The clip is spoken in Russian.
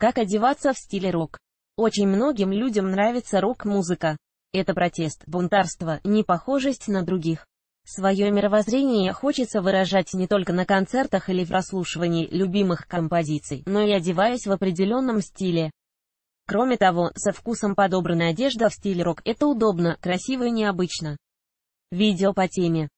Как одеваться в стиле рок? Очень многим людям нравится рок-музыка. Это протест, бунтарство, непохожесть на других. Свое мировоззрение хочется выражать не только на концертах или в прослушивании любимых композиций, но и одеваясь в определенном стиле. Кроме того, со вкусом подобранная одежда в стиле рок – это удобно, красиво и необычно. Видео по теме.